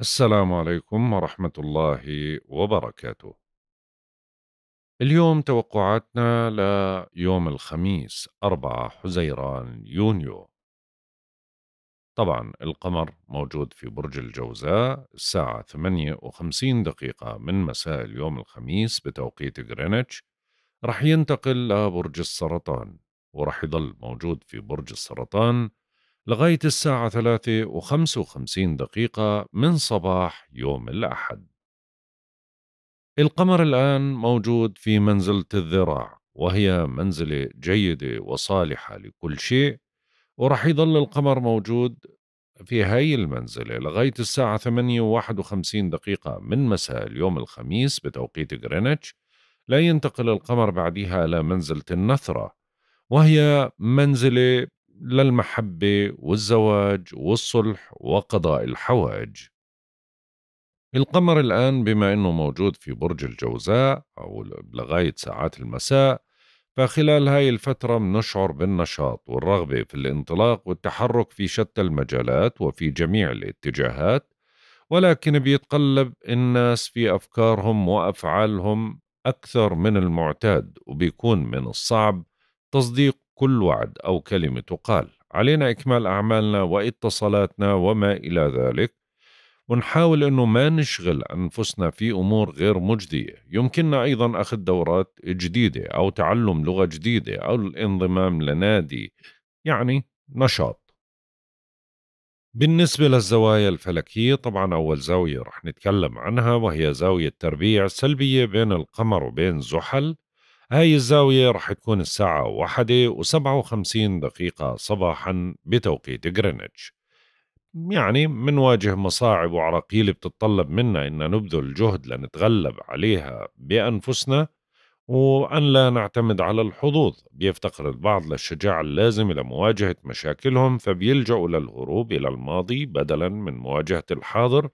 السلام عليكم ورحمة الله وبركاته. اليوم توقعاتنا ليوم الخميس 4 حزيران يونيو. طبعا القمر موجود في برج الجوزاء الساعة 58 دقيقة من مساء اليوم الخميس بتوقيت غرينتش رح ينتقل لبرج السرطان ورح يضل موجود في برج السرطان لغاية الساعة 3 و55 دقيقة من صباح يوم الأحد القمر الآن موجود في منزلة الذراع وهي منزلة جيدة وصالحة لكل شيء ورح يضل القمر موجود في هاي المنزلة لغاية الساعة 8 و 51 دقيقة من مساء اليوم الخميس بتوقيت غرينتش لا ينتقل القمر بعدها إلى منزلة النثرة وهي منزلة للمحبة والزواج والصلح وقضاء الحوائج القمر الآن بما أنه موجود في برج الجوزاء أو لغاية ساعات المساء فخلال هاي الفترة بنشعر بالنشاط والرغبة في الانطلاق والتحرك في شتى المجالات وفي جميع الاتجاهات ولكن بيتقلب الناس في أفكارهم وأفعالهم أكثر من المعتاد وبيكون من الصعب تصديق كل وعد أو كلمة تقال علينا إكمال أعمالنا واتصالاتنا وما إلى ذلك ونحاول أنه ما نشغل أنفسنا في أمور غير مجدية يمكننا أيضا أخذ دورات جديدة أو تعلم لغة جديدة أو الانضمام لنادي يعني نشاط بالنسبة للزوايا الفلكية طبعا أول زاوية رح نتكلم عنها وهي زاوية تربيع سلبية بين القمر وبين زحل هاي الزاوية رح تكون الساعة واحدة وسبعة وخمسين دقيقة صباحا بتوقيت غرينتش يعني منواجه مصاعب وعراقيل بتتطلب منا إن نبذل جهد لنتغلب عليها بأنفسنا وأن لا نعتمد على الحظوظ بيفتقر البعض للشجاعة اللازمة لمواجهة مشاكلهم فبيلجأوا للهروب إلى الماضي بدلا من مواجهة الحاضر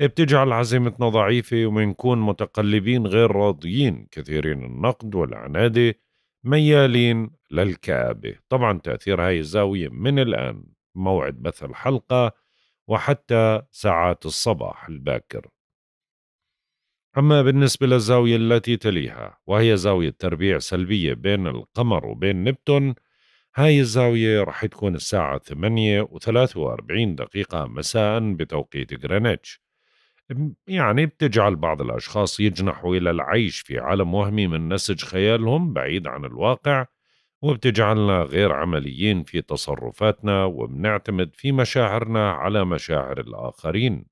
بتجعل عزيمتنا ضعيفة ومنكون متقلبين غير راضيين كثيرين النقد والعنادة ميالين للكآبة طبعا تأثير هاي الزاوية من الآن موعد بث الحلقة وحتى ساعات الصباح الباكر أما بالنسبة للزاوية التي تليها وهي زاوية تربيع سلبية بين القمر وبين نبتون هاي الزاوية رح تكون الساعة 8 و 43 دقيقة مساء بتوقيت غرينتش يعني بتجعل بعض الأشخاص يجنحوا إلى العيش في عالم وهمي من نسج خيالهم بعيد عن الواقع وبتجعلنا غير عمليين في تصرفاتنا وبنعتمد في مشاعرنا على مشاعر الآخرين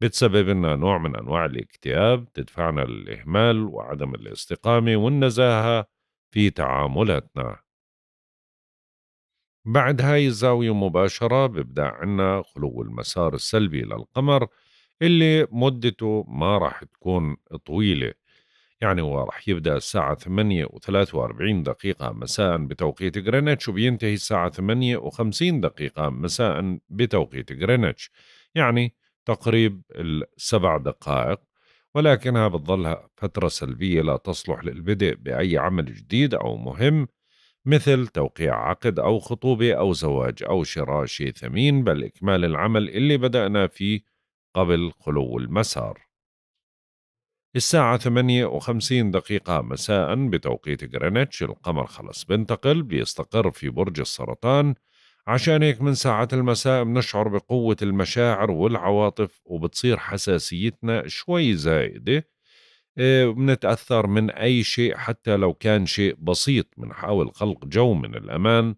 بتسبب لنا نوع من أنواع الاكتئاب تدفعنا للإهمال وعدم الاستقامة والنزاهة في تعاملاتنا بعد هاي الزاوية مباشرة ببدأ عنا خلو المسار السلبي للقمر اللي مدته ما راح تكون طويلة يعني هو راح يبدأ الساعة 8 و43 دقيقة مساء بتوقيت غرينتش وبينتهي الساعة 8 و50 دقيقة مساء بتوقيت غرينتش يعني تقريب السبع دقائق ولكنها بتظلها فترة سلبية لا تصلح للبدء بأي عمل جديد أو مهم مثل توقيع عقد أو خطوبة أو زواج أو شراء شيء ثمين بل إكمال العمل اللي بدأنا فيه قبل خلو المسار الساعة 58 دقيقة مساء بتوقيت جرينتش القمر خلص بنتقل بيستقر في برج السرطان عشان هيك من ساعة المساء بنشعر بقوة المشاعر والعواطف وبتصير حساسيتنا شوي زايدة آه، بنتأثر من أي شيء حتى لو كان شيء بسيط بنحاول خلق جو من الأمان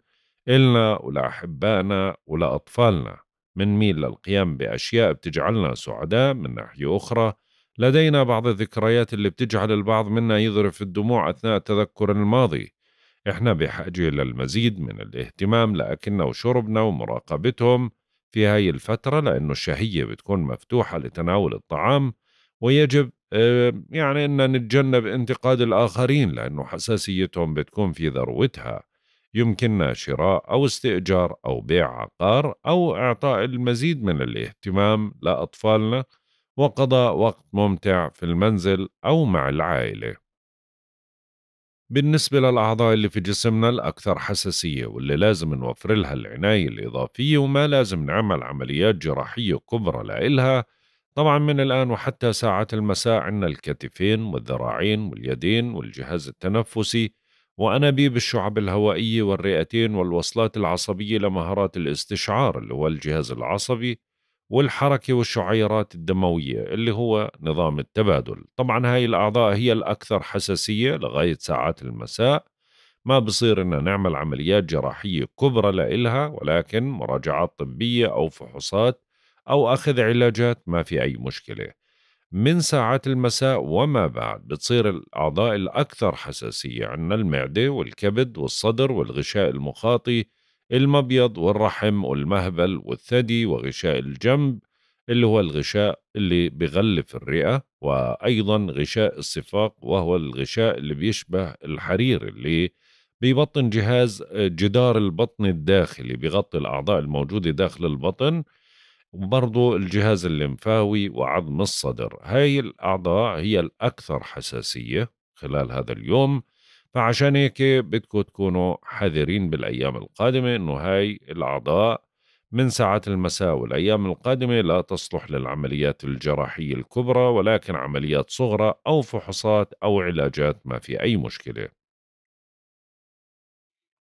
إلنا ولأحبائنا ولأطفالنا بنميل للقيام بأشياء بتجعلنا سعداء من ناحية أخرى لدينا بعض الذكريات اللي بتجعل البعض منا يذرف الدموع أثناء تذكر الماضي إحنا بحاجة للمزيد من الاهتمام لأكلنا وشربنا ومراقبتهم في هاي الفترة لأنه الشهية بتكون مفتوحة لتناول الطعام ويجب يعني أن نتجنب انتقاد الآخرين لأنه حساسيتهم بتكون في ذروتها يمكننا شراء أو استئجار أو بيع عقار أو إعطاء المزيد من الاهتمام لأطفالنا وقضاء وقت ممتع في المنزل أو مع العائلة. بالنسبة للأعضاء اللي في جسمنا الأكثر حساسية واللي لازم نوفر لها العناية الإضافية وما لازم نعمل عمليات جراحية كبرى لإلها طبعا من الآن وحتى ساعة المساء عندنا الكتفين والذراعين واليدين والجهاز التنفسي وأنابيب الشعب الهوائية والرئتين والوصلات العصبية لمهارات الاستشعار اللي هو الجهاز العصبي والحركة والشعيرات الدموية اللي هو نظام التبادل طبعا هاي الأعضاء هي الأكثر حساسية لغاية ساعات المساء ما بصير إن نعمل عمليات جراحية كبرى لإلها ولكن مراجعات طبية أو فحوصات أو أخذ علاجات ما في أي مشكلة من ساعات المساء وما بعد بتصير الأعضاء الأكثر حساسية عندنا المعدة والكبد والصدر والغشاء المخاطي المبيض والرحم والمهبل والثدي وغشاء الجنب اللي هو الغشاء اللي بغلف الرئة وأيضا غشاء الصفاق وهو الغشاء اللي بيشبه الحرير اللي ببطن جهاز آه، جدار البطن الداخلي بغطي الأعضاء الموجودة داخل البطن وبرضه الجهاز الليمفاوي وعظم الصدر هاي الأعضاء هي الأكثر حساسية خلال هذا اليوم فعشان هيك بدكم تكونوا حذرين بالأيام القادمة إنه هاي الأعضاء من ساعات المساء والأيام القادمة لا تصلح للعمليات الجراحية الكبرى ولكن عمليات صغرى أو فحوصات أو علاجات ما في أي مشكلة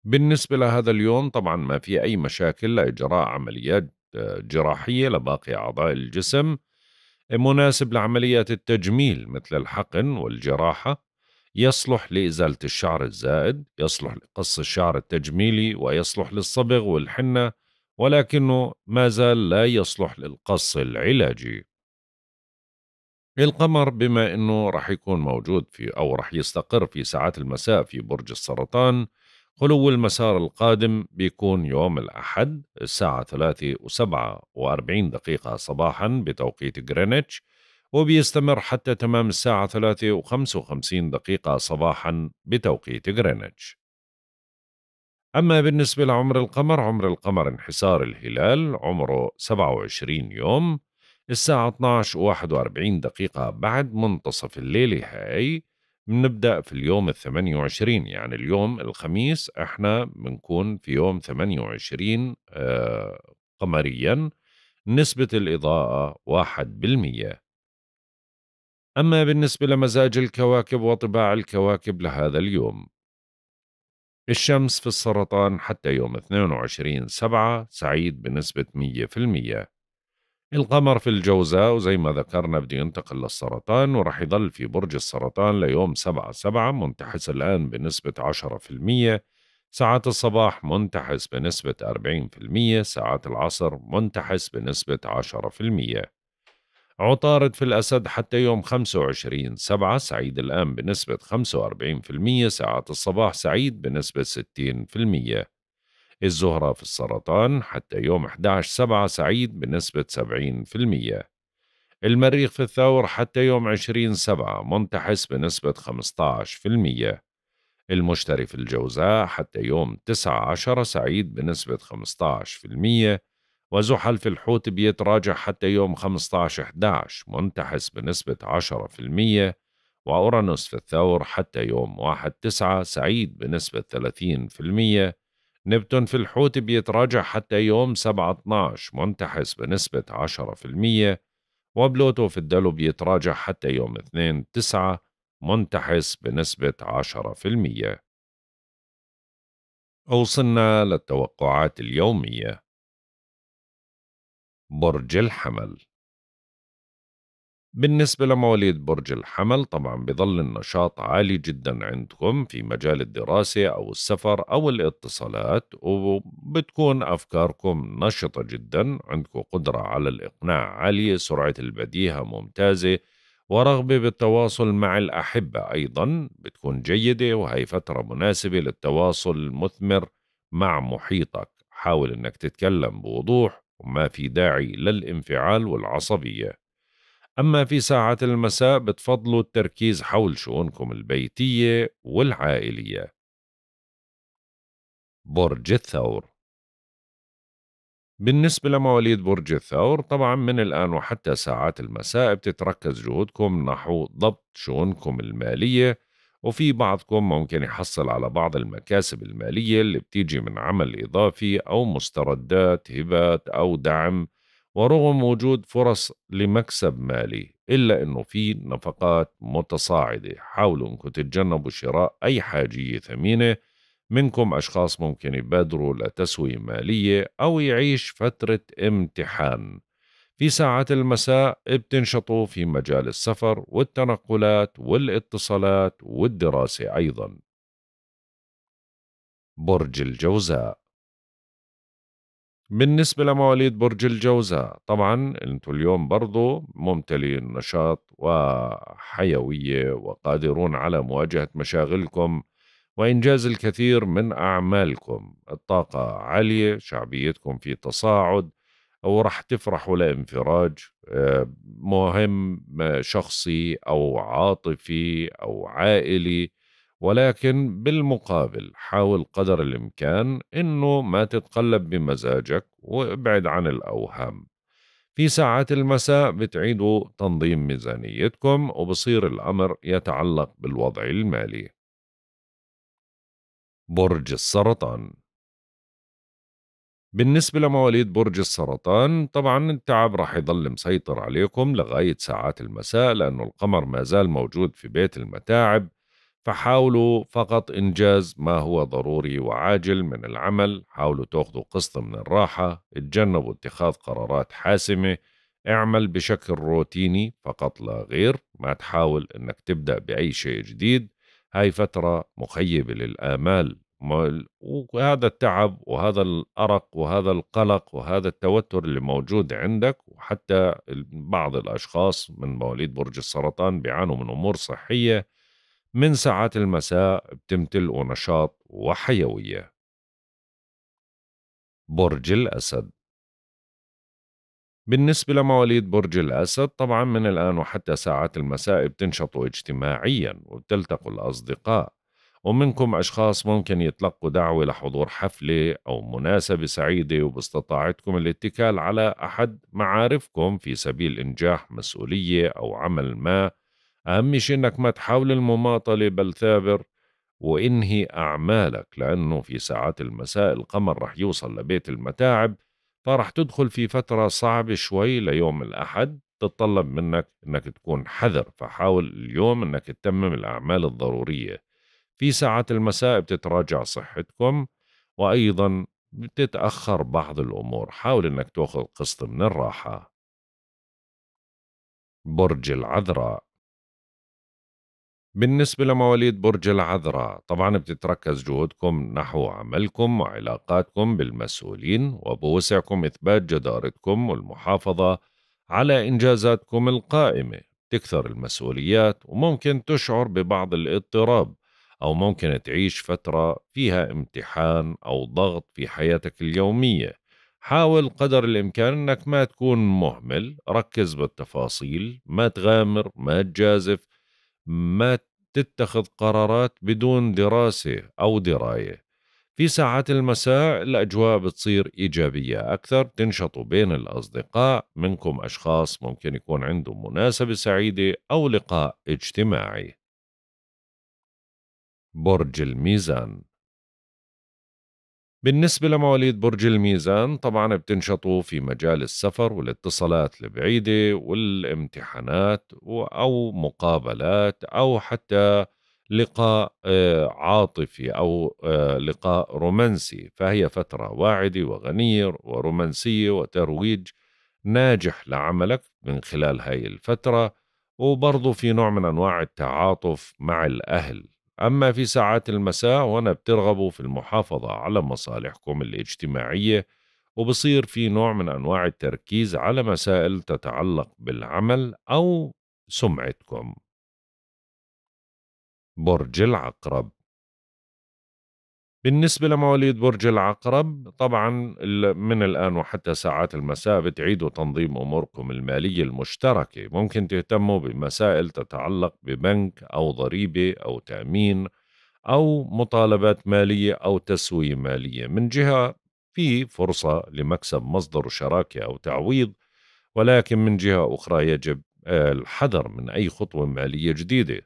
بالنسبة لهذا اليوم طبعا ما في أي مشاكل لإجراء عمليات جراحية لباقي أعضاء الجسم مناسب لعمليات التجميل مثل الحقن والجراحة يصلح لإزالة الشعر الزائد يصلح لقص الشعر التجميلي ويصلح للصبغ والحنة ولكنه ما زال لا يصلح للقص العلاجي القمر بما أنه رح يكون موجود في أو رح يستقر في ساعات المساء في برج السرطان خلو المسار القادم بيكون يوم الأحد الساعة ثلاثة وسبعة وأربعين دقيقة صباحا بتوقيت غرينتش وبيستمر حتى تمام الساعة ثلاثة وخمس وخمسين دقيقة صباحا بتوقيت غرينتش أما بالنسبة لعمر القمر عمر القمر انحسار الهلال عمره سبعة وعشرين يوم الساعة 12 و41 دقيقة بعد منتصف الليلة هاي بنبدأ في اليوم ال 28 يعني اليوم الخميس احنا بنكون في يوم 28 آه، قمريا نسبة الإضاءة 1% أما بالنسبة لمزاج الكواكب وطباع الكواكب لهذا اليوم الشمس في السرطان حتى يوم 22 سبعة سعيد بنسبة 100% القمر في الجوزاء وزي ما ذكرنا بده ينتقل للسرطان وراح يضل في برج السرطان ليوم سبعة سبعة منتحس الآن بنسبة عشرة في المية ساعات الصباح منتحس بنسبة أربعين في المية ساعات العصر منتحس بنسبة عشرة في المية عطارد في الأسد حتى يوم خمسة وعشرين سبعة سعيد الآن بنسبة خمسة وأربعين في المية ساعات الصباح سعيد بنسبة ستين في المية الزهرة في السرطان حتى يوم 11 سبعة سعيد بنسبة 70% المريخ في الثور حتى يوم 20 سبعة منتحس بنسبة 15% المشتري في الجوزاء حتى يوم 19 سعيد بنسبة 15% وزحل في الحوت بيتراجع حتى يوم 15 11 منتحس بنسبة 10% وأورانوس في الثور حتى يوم 1 تسعة سعيد بنسبة المية نبتون في الحوت بيتراجع حتى يوم 7/12 منتحس بنسبة 10% وبلوتو في الدلو بيتراجع حتى يوم 2/9 منتحس بنسبة 10% أوصلنا للتوقعات اليومية برج الحمل بالنسبة لمواليد برج الحمل طبعا بظل النشاط عالي جدا عندكم في مجال الدراسة أو السفر أو الاتصالات وبتكون أفكاركم نشطة جدا عندكم قدرة على الإقناع عالية سرعة البديهة ممتازة ورغبة بالتواصل مع الأحبة أيضا بتكون جيدة وهي فترة مناسبة للتواصل المثمر مع محيطك حاول أنك تتكلم بوضوح وما في داعي للانفعال والعصبية أما في ساعة المساء بتفضلوا التركيز حول شؤونكم البيتية والعائلية برج الثور بالنسبة لمواليد برج الثور طبعا من الآن وحتى ساعات المساء بتتركز جهودكم نحو ضبط شؤونكم المالية وفي بعضكم ممكن يحصل على بعض المكاسب المالية اللي بتيجي من عمل إضافي أو مستردات هبات أو دعم ورغم وجود فرص لمكسب مالي إلا أنه في نفقات متصاعدة حاولوا أنكم تتجنبوا شراء أي حاجية ثمينة منكم أشخاص ممكن يبادروا لتسوية مالية أو يعيش فترة امتحان في ساعات المساء بتنشطوا في مجال السفر والتنقلات والاتصالات والدراسة أيضا برج الجوزاء بالنسبة لمواليد برج الجوزاء طبعا انتم اليوم برضو ممتلين نشاط وحيوية وقادرون على مواجهة مشاغلكم وإنجاز الكثير من أعمالكم الطاقة عالية شعبيتكم في تصاعد أو رح تفرحوا لانفراج آه، مهم آه، شخصي أو عاطفي أو عائلي ولكن بالمقابل حاول قدر الإمكان إنه ما تتقلب بمزاجك وابعد عن الأوهام في ساعات المساء بتعيدوا تنظيم ميزانيتكم وبصير الأمر يتعلق بالوضع المالي برج السرطان بالنسبة لمواليد برج السرطان طبعا التعب رح يضل مسيطر عليكم لغاية ساعات المساء لأنه القمر ما زال موجود في بيت المتاعب فحاولوا فقط إنجاز ما هو ضروري وعاجل من العمل حاولوا تأخذوا قسط من الراحة اتجنبوا اتخاذ قرارات حاسمة اعمل بشكل روتيني فقط لا غير ما تحاول انك تبدأ بأي شيء جديد هاي فترة مخيبة للآمال وهذا التعب وهذا الأرق وهذا القلق وهذا التوتر اللي موجود عندك وحتى بعض الأشخاص من مواليد برج السرطان بيعانوا من أمور صحية من ساعات المساء بتمتلئوا نشاط وحيوية برج الأسد بالنسبة لمواليد برج الأسد طبعا من الآن وحتى ساعات المساء بتنشطوا اجتماعيا وبتلتقوا الأصدقاء ومنكم أشخاص ممكن يتلقوا دعوة لحضور حفلة أو مناسبة سعيدة وباستطاعتكم الاتكال على أحد معارفكم في سبيل إنجاح مسؤولية أو عمل ما أهم شيء إنك ما تحاول المماطلة بل ثابر وانهي أعمالك لأنه في ساعات المساء القمر رح يوصل لبيت المتاعب فرح تدخل في فترة صعبة شوي ليوم الأحد تتطلب منك انك تكون حذر فحاول اليوم انك تتمم الاعمال الضروريه في ساعات المساء بتتراجع صحتكم وايضا بتتاخر بعض الامور حاول انك تاخذ قسط من الراحه برج العذراء بالنسبة لمواليد برج العذراء طبعا بتتركز جهودكم نحو عملكم وعلاقاتكم بالمسؤولين وبوسعكم إثبات جدارتكم والمحافظة على إنجازاتكم القائمة تكثر المسؤوليات وممكن تشعر ببعض الاضطراب أو ممكن تعيش فترة فيها امتحان أو ضغط في حياتك اليومية حاول قدر الإمكان أنك ما تكون مهمل ركز بالتفاصيل ما تغامر ما تجازف ما تتخذ قرارات بدون دراسة أو دراية في ساعات المساء الأجواء بتصير إيجابية أكثر تنشطوا بين الأصدقاء منكم أشخاص ممكن يكون عندهم مناسبة سعيدة أو لقاء اجتماعي برج الميزان بالنسبة لمواليد برج الميزان طبعا بتنشطوا في مجال السفر والاتصالات البعيدة والامتحانات أو مقابلات أو حتى لقاء آه، عاطفي أو آه، لقاء رومانسي فهي فترة واعدة وغنية ورومانسية وترويج ناجح لعملك من خلال هاي الفترة وبرضه في نوع من أنواع التعاطف مع الأهل أما في ساعات المساء وأنا بترغبوا في المحافظة على مصالحكم الاجتماعية وبصير في نوع من أنواع التركيز على مسائل تتعلق بالعمل أو سمعتكم برج العقرب بالنسبة لمواليد برج العقرب طبعا من الآن وحتى ساعات المساء بتعيدوا تنظيم أموركم المالية المشتركة ممكن تهتموا بمسائل تتعلق ببنك أو ضريبة أو تأمين أو مطالبات مالية أو تسوية مالية من جهة في فرصة لمكسب مصدر شراكة أو تعويض ولكن من جهة أخرى يجب آه، الحذر من أي خطوة مالية جديدة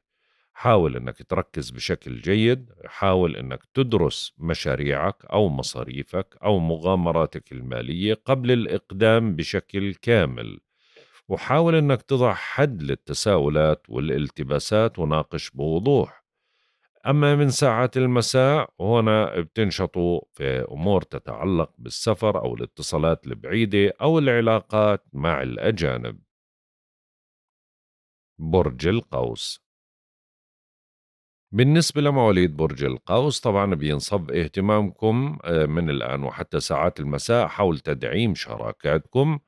حاول انك تركز بشكل جيد حاول انك تدرس مشاريعك او مصاريفك او مغامراتك الماليه قبل الاقدام بشكل كامل وحاول انك تضع حد للتساؤلات والالتباسات وناقش بوضوح اما من ساعات المساء هنا بتنشطوا في امور تتعلق بالسفر او الاتصالات البعيده او العلاقات مع الاجانب برج القوس بالنسبة لمواليد برج القوس طبعا بينصب اهتمامكم آه، من الآن وحتى ساعات المساء حول تدعيم شراكاتكم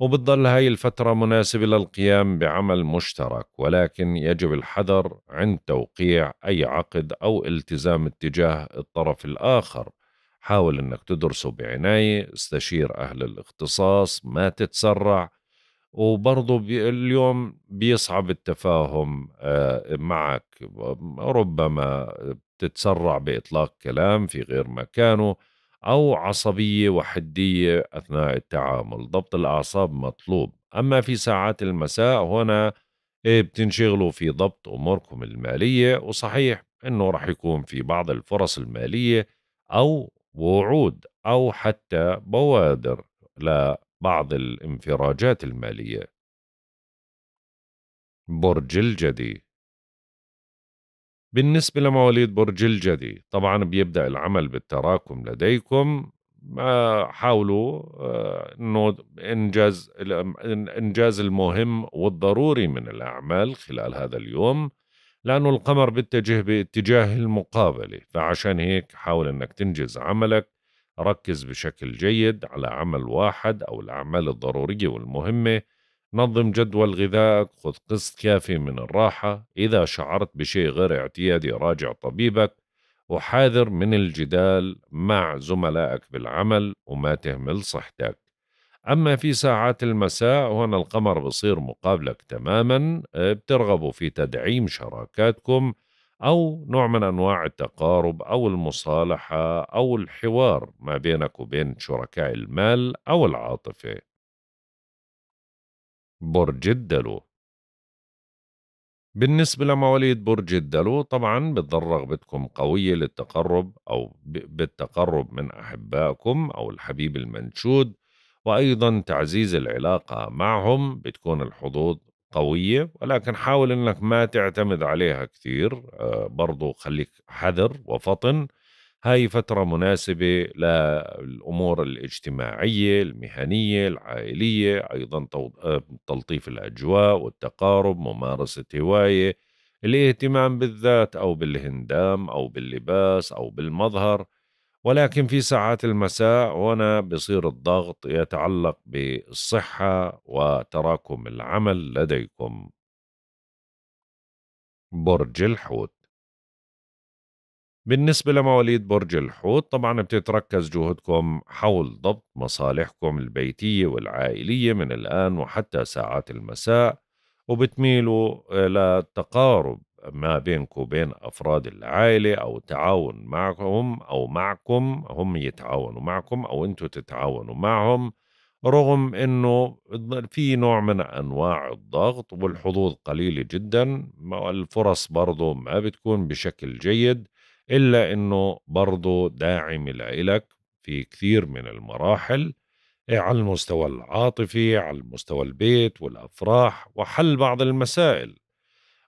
وبتظل هاي الفترة مناسبة للقيام بعمل مشترك ولكن يجب الحذر عند توقيع أي عقد أو التزام اتجاه الطرف الآخر حاول أنك تدرسه بعناية استشير أهل الاختصاص ما تتسرع وبرضه بي اليوم بيصعب التفاهم آه، معك ربما بتتسرع بإطلاق كلام في غير مكانه أو عصبية وحدية أثناء التعامل ضبط الأعصاب مطلوب أما في ساعات المساء هنا آه، بتنشغلوا في ضبط أموركم المالية وصحيح أنه رح يكون في بعض الفرص المالية أو وعود أو حتى بوادر لا بعض الانفراجات المالية برج الجدي بالنسبة لمواليد برج الجدي طبعا بيبدأ العمل بالتراكم لديكم حاولوا آه، انه انجاز انجاز المهم والضروري من الاعمال خلال هذا اليوم لانه القمر بيتجه باتجاه المقابله فعشان هيك حاول انك تنجز عملك ركز بشكل جيد على عمل واحد أو الأعمال الضرورية والمهمة نظم جدول غذائك خذ قسط كافي من الراحة إذا شعرت بشيء غير اعتيادي راجع طبيبك وحاذر من الجدال مع زملائك بالعمل وما تهمل صحتك أما في ساعات المساء هنا القمر بصير مقابلك تماما اه، بترغبوا في تدعيم شراكاتكم أو نوع من أنواع التقارب أو المصالحة أو الحوار ما بينك وبين شركاء المال أو العاطفة برج الدلو بالنسبة لمواليد برج الدلو طبعا بتضر رغبتكم قوية للتقرب أو بالتقرب من أحبائكم أو الحبيب المنشود وأيضا تعزيز العلاقة معهم بتكون الحظوظ قوية ولكن حاول أنك ما تعتمد عليها كثير آه، برضو خليك حذر وفطن هاي فترة مناسبة للأمور الاجتماعية المهنية العائلية أيضا آه، تلطيف الأجواء والتقارب ممارسة هواية الاهتمام بالذات أو بالهندام أو باللباس أو بالمظهر ولكن في ساعات المساء هنا بصير الضغط يتعلق بالصحة وتراكم العمل لديكم برج الحوت بالنسبة لمواليد برج الحوت طبعا بتتركز جهدكم حول ضبط مصالحكم البيتية والعائلية من الآن وحتى ساعات المساء وبتميلوا الى التقارب ما بينك وبين أفراد العائلة أو تعاون معهم أو معكم هم يتعاونوا معكم أو أنتم تتعاونوا معهم رغم أنه في نوع من أنواع الضغط والحظوظ قليلة جدا الفرص برضو ما بتكون بشكل جيد إلا أنه برضو داعم لإلك في كثير من المراحل إيه، على المستوى العاطفي على المستوى البيت والأفراح وحل بعض المسائل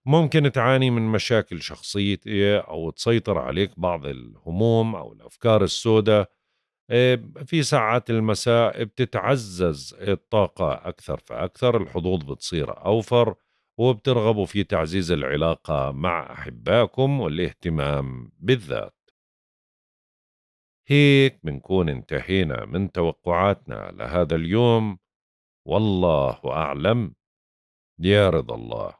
ممكن تعاني من مشاكل شخصية أو تسيطر عليك بعض الهموم أو الأفكار السوداء آه، في ساعات المساء بتتعزز الطاقة أكثر فأكثر الحظوظ بتصير أوفر وبترغبوا في تعزيز العلاقة مع أحبائكم والاهتمام بالذات هيك بنكون انتهينا من توقعاتنا لهذا اليوم والله أعلم يا رضا الله